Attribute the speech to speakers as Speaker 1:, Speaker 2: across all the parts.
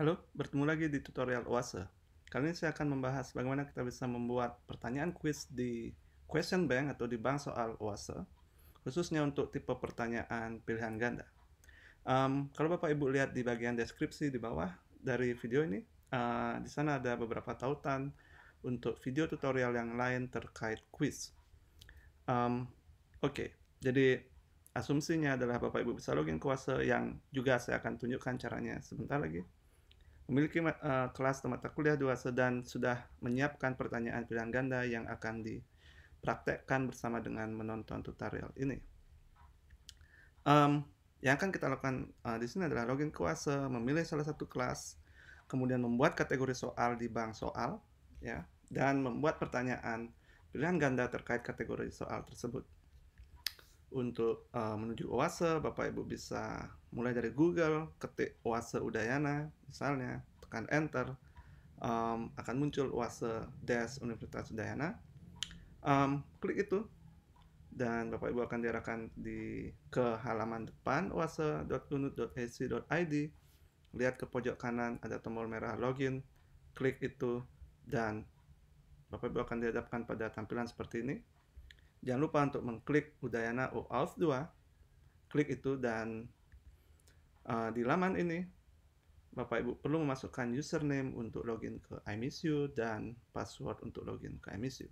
Speaker 1: Halo, bertemu lagi di tutorial Oase. Kali ini saya akan membahas bagaimana kita bisa membuat pertanyaan quiz di question bank atau di bank soal Oase, khususnya untuk tipe pertanyaan pilihan ganda. Um, kalau Bapak Ibu lihat di bagian deskripsi di bawah dari video ini, uh, di sana ada beberapa tautan untuk video tutorial yang lain terkait quiz. Um, Oke, okay. jadi asumsinya adalah Bapak Ibu bisa login Oase yang juga saya akan tunjukkan caranya sebentar lagi memiliki uh, kelas mata kuliah dua dan sudah menyiapkan pertanyaan pilihan ganda yang akan dipraktekkan bersama dengan menonton tutorial ini. Um, yang akan kita lakukan uh, di sini adalah login kuasa, memilih salah satu kelas, kemudian membuat kategori soal di bank soal, ya, dan membuat pertanyaan pilihan ganda terkait kategori soal tersebut untuk uh, menuju Oase, Bapak Ibu bisa mulai dari Google, ketik Oase Udayana misalnya, tekan enter, um, akan muncul Oase Des Universitas Udayana. Um, klik itu dan Bapak Ibu akan diarahkan di ke halaman depan oase.unut.ac.id. Lihat ke pojok kanan ada tombol merah login, klik itu dan Bapak Ibu akan dihadapkan pada tampilan seperti ini. Jangan lupa untuk mengklik Udayana OAuth 2. Klik itu dan uh, di laman ini Bapak Ibu perlu memasukkan username untuk login ke iMissU dan password untuk login ke iMissU.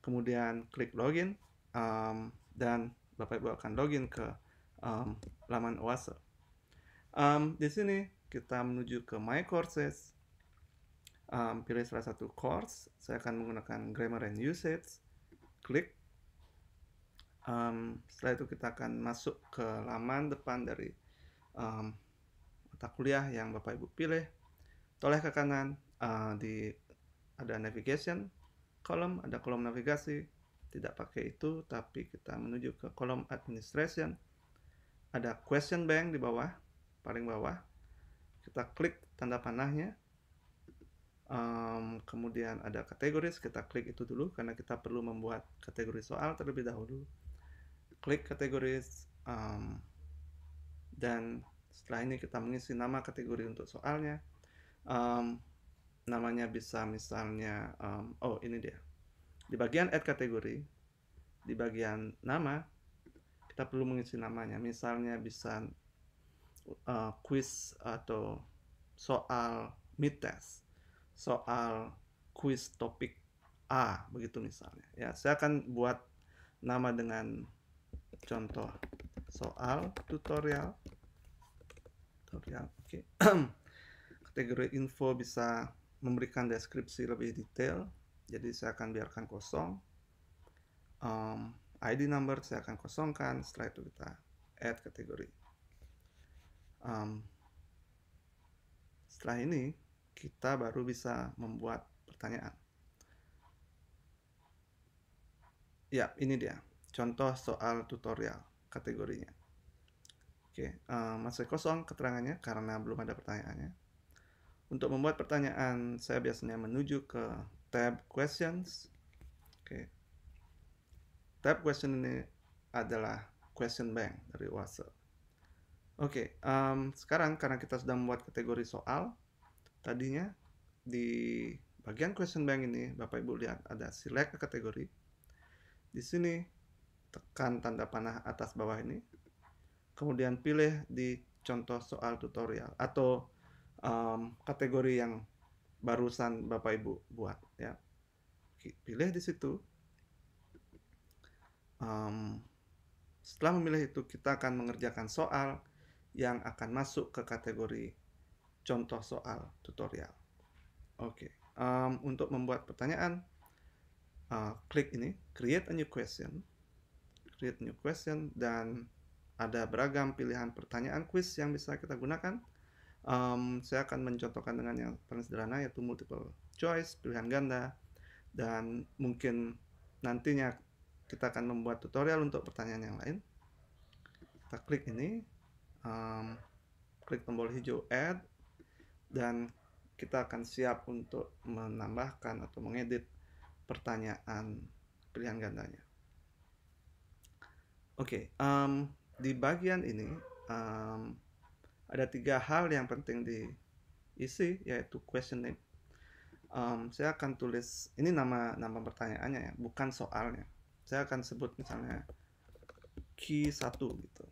Speaker 1: Kemudian klik login um, dan Bapak Ibu akan login ke um, laman OASE. Um, di sini kita menuju ke My Courses. Um, pilih salah satu course. Saya akan menggunakan Grammar and Usage. Klik um, setelah itu kita akan masuk ke laman depan dari um, mata kuliah yang bapak ibu pilih toleh ke kanan uh, di ada navigation kolom ada kolom navigasi tidak pakai itu tapi kita menuju ke kolom administration ada question bank di bawah paling bawah kita klik tanda panahnya um, kemudian ada kategori kita klik itu dulu karena kita perlu membuat kategori soal terlebih dahulu klik kategori um, dan setelah ini kita mengisi nama kategori untuk soalnya um, namanya bisa misalnya um, oh ini dia di bagian add kategori di bagian nama kita perlu mengisi namanya misalnya bisa uh, quiz atau soal mid test soal quiz topik A begitu misalnya ya saya akan buat nama dengan contoh soal tutorial tutorial oke okay. kategori info bisa memberikan deskripsi lebih detail jadi saya akan biarkan kosong um, ID number saya akan kosongkan setelah itu kita add kategori um, setelah ini kita baru bisa membuat pertanyaan ya ini dia contoh soal tutorial kategorinya. Oke, uh, masih kosong keterangannya karena belum ada pertanyaannya. Untuk membuat pertanyaan, saya biasanya menuju ke tab questions. Oke. Tab question ini adalah question bank dari WhatsApp. Oke, um, sekarang karena kita sudah membuat kategori soal, tadinya di bagian question bank ini Bapak Ibu lihat ada select kategori. Di sini tekan tanda panah atas bawah ini kemudian pilih di contoh soal tutorial atau um, kategori yang barusan bapak ibu buat ya pilih di situ um, setelah memilih itu kita akan mengerjakan soal yang akan masuk ke kategori contoh soal tutorial oke okay. um, untuk membuat pertanyaan uh, klik ini create a new question create new question, dan ada beragam pilihan pertanyaan quiz yang bisa kita gunakan. Um, saya akan mencontohkan dengan yang paling sederhana yaitu multiple choice, pilihan ganda, dan mungkin nantinya kita akan membuat tutorial untuk pertanyaan yang lain. Kita klik ini, um, klik tombol hijau add, dan kita akan siap untuk menambahkan atau mengedit pertanyaan pilihan gandanya. Oke, okay, um, di bagian ini um, ada tiga hal yang penting diisi, yaitu questioning. Um, saya akan tulis ini nama nama pertanyaannya ya, bukan soalnya. Saya akan sebut misalnya Q1 gitu,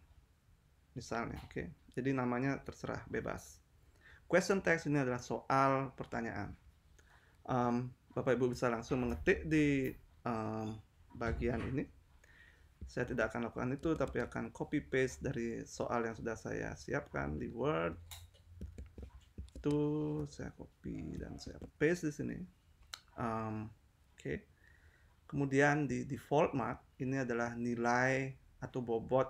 Speaker 1: misalnya. Oke, okay? jadi namanya terserah bebas. Question text ini adalah soal pertanyaan. Um, Bapak Ibu bisa langsung mengetik di um, bagian ini saya tidak akan lakukan itu tapi akan copy paste dari soal yang sudah saya siapkan di Word itu saya copy dan saya paste di sini um, oke okay. kemudian di default mark ini adalah nilai atau bobot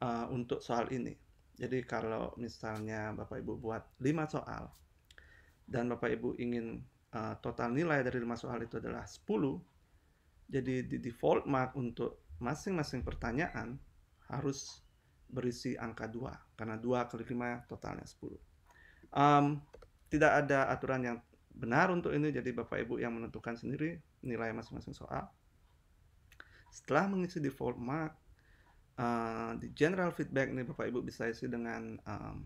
Speaker 1: uh, untuk soal ini jadi kalau misalnya Bapak Ibu buat 5 soal dan Bapak Ibu ingin uh, total nilai dari 5 soal itu adalah 10 jadi di default mark untuk masing-masing pertanyaan harus berisi angka 2 karena 2 kali 5 totalnya 10. Um, tidak ada aturan yang benar untuk ini jadi Bapak Ibu yang menentukan sendiri nilai masing-masing soal. Setelah mengisi default mark uh, eh, di general feedback ini Bapak Ibu bisa isi dengan um,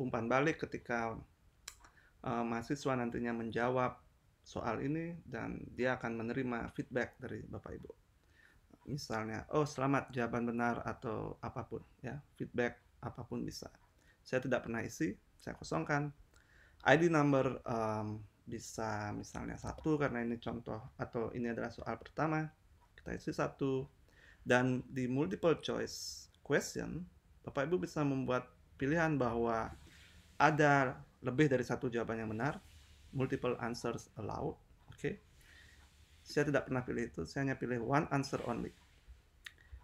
Speaker 1: umpan balik ketika uh, mahasiswa nantinya menjawab soal ini dan dia akan menerima feedback dari Bapak Ibu misalnya oh selamat jawaban benar atau apapun ya feedback apapun bisa saya tidak pernah isi saya kosongkan ID number um, bisa misalnya satu karena ini contoh atau ini adalah soal pertama kita isi satu dan di multiple choice question bapak ibu bisa membuat pilihan bahwa ada lebih dari satu jawaban yang benar multiple answers allowed oke okay? Saya tidak pernah pilih itu. Saya hanya pilih one answer only.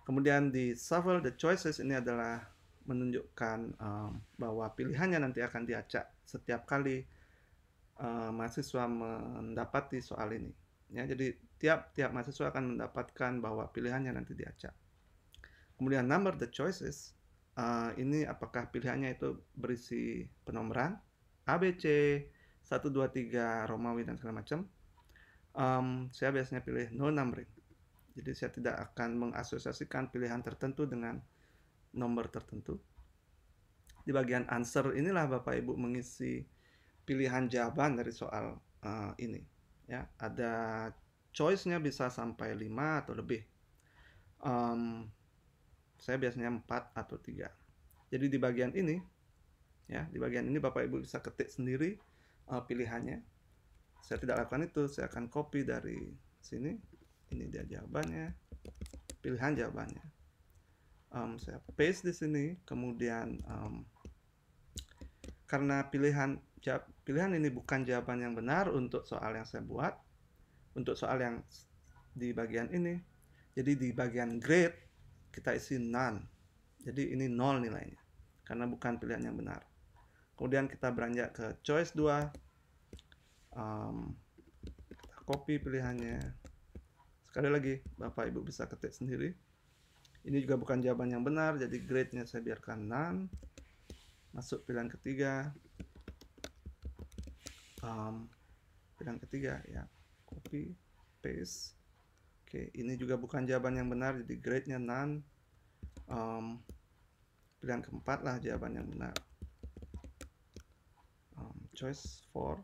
Speaker 1: Kemudian di shuffle the choices ini adalah menunjukkan um, bahwa pilihannya nanti akan diacak setiap kali um, mahasiswa mendapati soal ini. Ya, jadi tiap-tiap mahasiswa akan mendapatkan bahwa pilihannya nanti diacak. Kemudian number the choices uh, ini apakah pilihannya itu berisi penomoran ABC 3, Romawi dan segala macam um, saya biasanya pilih no numbering. Jadi saya tidak akan mengasosiasikan pilihan tertentu dengan nomor tertentu. Di bagian answer inilah Bapak Ibu mengisi pilihan jawaban dari soal uh, ini. Ya, ada choice-nya bisa sampai 5 atau lebih. Um, saya biasanya 4 atau 3. Jadi di bagian ini ya, di bagian ini Bapak Ibu bisa ketik sendiri uh, pilihannya saya tidak lakukan itu saya akan copy dari sini ini dia jawabannya pilihan jawabannya um, saya paste di sini kemudian um, karena pilihan pilihan ini bukan jawaban yang benar untuk soal yang saya buat untuk soal yang di bagian ini jadi di bagian grade kita isi none jadi ini nol nilainya karena bukan pilihan yang benar kemudian kita beranjak ke choice 2 um, copy pilihannya sekali lagi Bapak Ibu bisa ketik sendiri ini juga bukan jawaban yang benar jadi grade-nya saya biarkan none masuk pilihan ketiga um, pilihan ketiga ya copy paste oke ini juga bukan jawaban yang benar jadi grade-nya none um, pilihan keempat lah jawaban yang benar um, choice for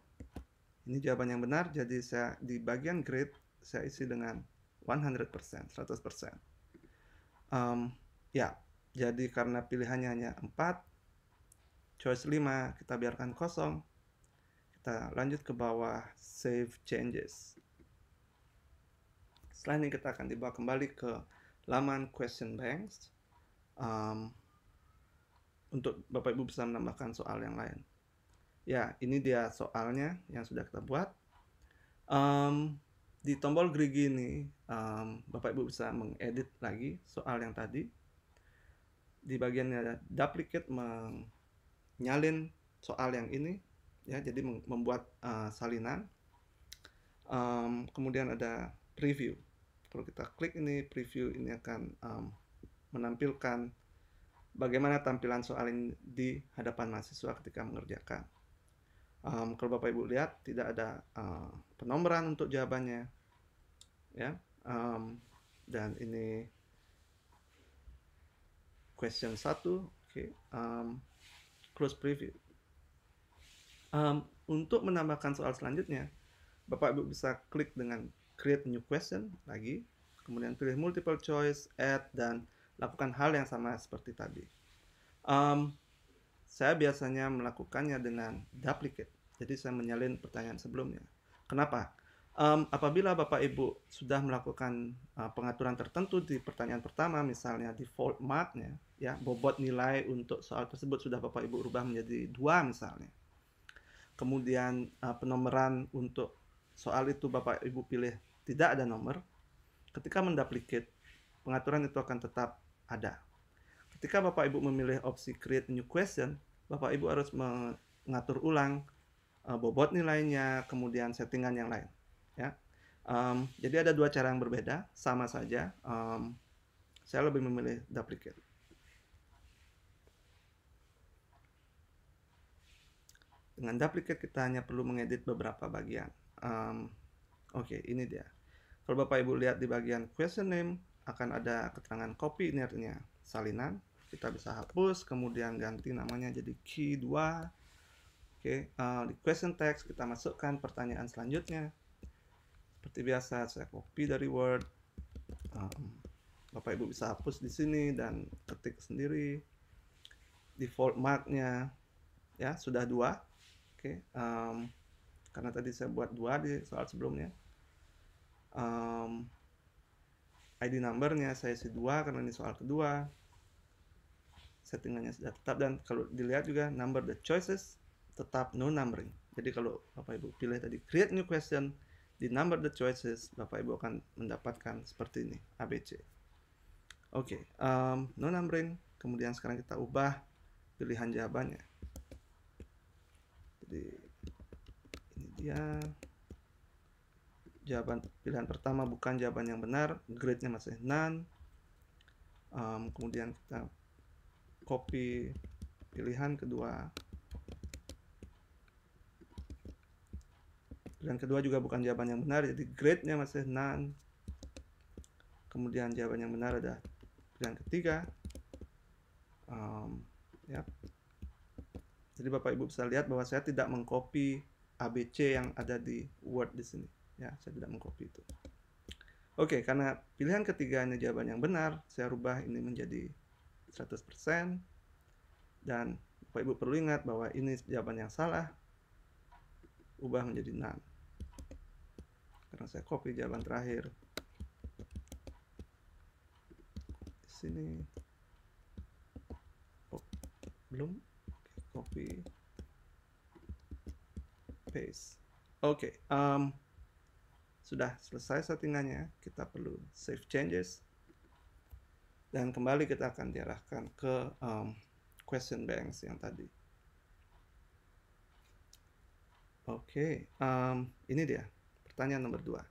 Speaker 1: ini jawaban yang benar, jadi saya di bagian grade saya isi dengan 100%, 100%. Um, ya, jadi karena pilihannya hanya 4, choice 5 kita biarkan kosong. Kita lanjut ke bawah save changes. Setelah ini kita akan dibawa kembali ke laman question banks. Um, untuk Bapak Ibu bisa menambahkan soal yang lain. Ya, ini dia soalnya yang sudah kita buat. Um, di tombol gerigi ini, um, Bapak Ibu bisa mengedit lagi soal yang tadi. Di bagiannya ada duplicate menyalin soal yang ini, ya, jadi membuat uh, salinan. Um, kemudian ada preview. Kalau kita klik ini preview ini akan um, menampilkan bagaimana tampilan soal ini di hadapan mahasiswa ketika mengerjakan um, kalau bapak ibu lihat tidak ada uh, eh, penomoran untuk jawabannya ya um, dan ini question satu oke okay. um, close preview um, untuk menambahkan soal selanjutnya bapak ibu bisa klik dengan create new question lagi kemudian pilih multiple choice add dan lakukan hal yang sama seperti tadi um, saya biasanya melakukannya dengan duplicate. Jadi saya menyalin pertanyaan sebelumnya. Kenapa? Um, apabila Bapak Ibu sudah melakukan uh, pengaturan tertentu di pertanyaan pertama, misalnya default marknya, ya bobot nilai untuk soal tersebut sudah Bapak Ibu rubah menjadi dua misalnya. Kemudian uh, penomoran untuk soal itu Bapak Ibu pilih tidak ada nomor. Ketika menduplicate, pengaturan itu akan tetap ada. Ketika Bapak Ibu memilih opsi create new question, Bapak Ibu harus mengatur ulang uh, bobot nilainya, kemudian settingan yang lain. Ya, um, jadi ada dua cara yang berbeda, sama saja. Um, saya lebih memilih duplicate. Dengan duplicate kita hanya perlu mengedit beberapa bagian. Um, Oke, okay, ini dia. Kalau Bapak Ibu lihat di bagian question name akan ada keterangan copy ini artinya salinan kita bisa hapus kemudian ganti namanya jadi q 2 oke okay. uh, eh, di question text kita masukkan pertanyaan selanjutnya seperti biasa saya copy dari word um, bapak ibu bisa hapus di sini dan ketik sendiri default marknya ya sudah dua oke okay. um, karena tadi saya buat dua di soal sebelumnya um, ID numbernya saya isi dua karena ini soal kedua settingannya sudah tetap dan kalau dilihat juga number the choices tetap no numbering jadi kalau Bapak Ibu pilih tadi create new question di number the choices Bapak Ibu akan mendapatkan seperti ini ABC oke okay, um, no numbering kemudian sekarang kita ubah pilihan jawabannya jadi ini dia jawaban pilihan pertama bukan jawaban yang benar grade-nya masih none um, kemudian kita copy pilihan kedua. Pilihan kedua juga bukan jawaban yang benar, jadi grade-nya masih none. Kemudian jawaban yang benar ada pilihan ketiga. Um, ya. Jadi Bapak Ibu bisa lihat bahwa saya tidak mengcopy ABC yang ada di Word di sini. Ya, saya tidak mengcopy itu. Oke, karena pilihan ketiga ini jawaban yang benar, saya rubah ini menjadi 100% dan Bapak Ibu perlu ingat bahwa ini jawaban yang salah ubah menjadi none karena saya copy jawaban terakhir Di sini oh, belum copy paste oke okay, um, sudah selesai settingannya kita perlu save changes dan kembali kita akan diarahkan ke um, question banks yang tadi. Oke, okay, um, ini dia pertanyaan nomor dua.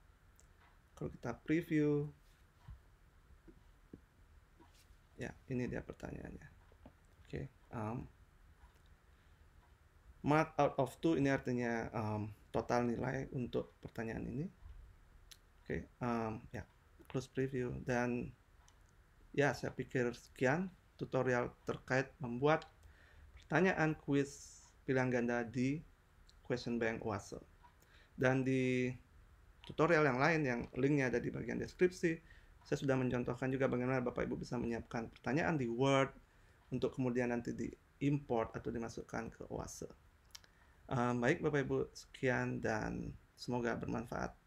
Speaker 1: Kalau kita preview, ya ini dia pertanyaannya. Oke, okay, um, mark out of two ini artinya um, total nilai untuk pertanyaan ini. Oke, okay, um, ya close preview dan Ya, saya pikir sekian tutorial terkait membuat pertanyaan kuis pilihan ganda di Question Bank Oase. Dan di tutorial yang lain yang linknya ada di bagian deskripsi, saya sudah mencontohkan juga bagaimana Bapak Ibu bisa menyiapkan pertanyaan di Word untuk kemudian nanti diimport atau dimasukkan ke Oase. Uh, baik Bapak Ibu, sekian dan semoga bermanfaat.